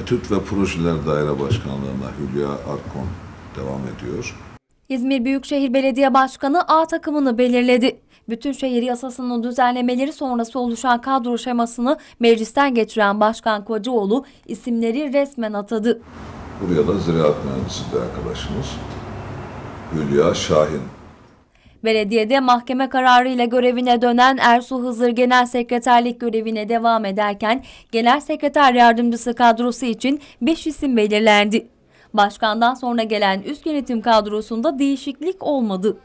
Etüt ve Projeler Daire Başkanlığı'na Hülya Arkon devam ediyor. İzmir Büyükşehir Belediye Başkanı A takımını belirledi. Bütün şehir yasasının düzenlemeleri sonrası oluşan kadro şemasını meclisten geçiren Başkan Kocaoğlu isimleri resmen atadı. Buraya da ziraat mühendisi de arkadaşımız Hülya Şahin Belediyede mahkeme kararıyla görevine dönen Ersu Hızır Genel Sekreterlik görevine devam ederken Genel Sekreter Yardımcısı kadrosu için 5 isim belirlendi. Başkandan sonra gelen üst yönetim kadrosunda değişiklik olmadı.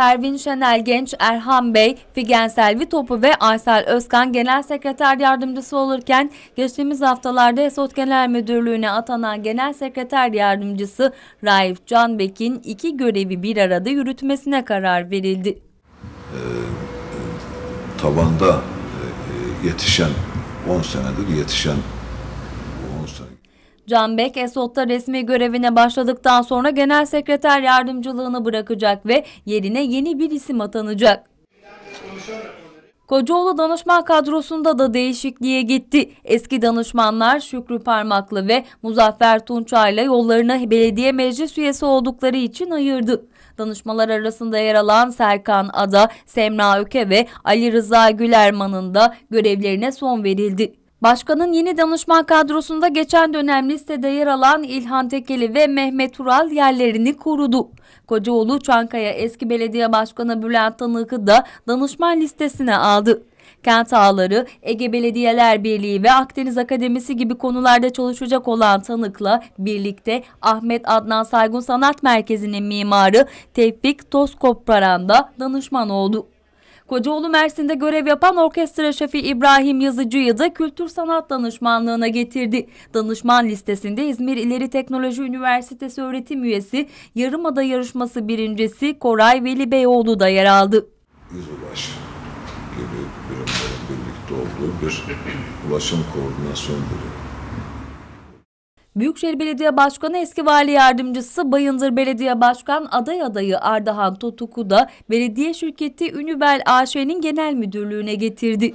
Pervin Şenel Genç, Erhan Bey, Figen Selvi Topu ve Aysel Özkan genel sekreter yardımcısı olurken geçtiğimiz haftalarda Esot Genel Müdürlüğü'ne atanan genel sekreter yardımcısı Raif Canbek'in iki görevi bir arada yürütmesine karar verildi. Ee, e, tavanda e, e, yetişen, 10 senedir yetişen Canbek Esot'ta resmi görevine başladıktan sonra genel sekreter yardımcılığını bırakacak ve yerine yeni bir isim atanacak. Kocaoğlu danışman kadrosunda da değişikliğe gitti. Eski danışmanlar Şükrü Parmaklı ve Muzaffer Tunçay'la yollarını belediye meclis üyesi oldukları için ayırdı. Danışmalar arasında yer alan Serkan Ada, Semra Öke ve Ali Rıza Gülerman'ın da görevlerine son verildi. Başkanın yeni danışman kadrosunda geçen dönem listede yer alan İlhan Tekeli ve Mehmet Ural yerlerini korudu. Kocaoğlu Çankaya eski belediye başkanı Bülent Tanık'ı da danışman listesine aldı. Kent ağları, Ege Belediyeler Birliği ve Akdeniz Akademisi gibi konularda çalışacak olan Tanık'la birlikte Ahmet Adnan Saygun Sanat Merkezi'nin mimarı Tevfik Toskopparan da danışman oldu. Kocaoğlu Mersin'de görev yapan orkestra şefi İbrahim Yazıcı'yı da kültür sanat danışmanlığına getirdi. Danışman listesinde İzmir İleri Teknoloji Üniversitesi öğretim üyesi, Yarımada yarışması birincisi Koray Veli Beyoğlu da yer aldı. İzulaş gibi birimlerin birlikte olduğu bir ulaşım koordinasyon birimi Büyükşehir Belediye Başkanı eski vali yardımcısı Bayındır Belediye Başkan aday adayı Ardahan Totuk'u da belediye şirketi Ünübel AŞ'nin genel müdürlüğüne getirdi.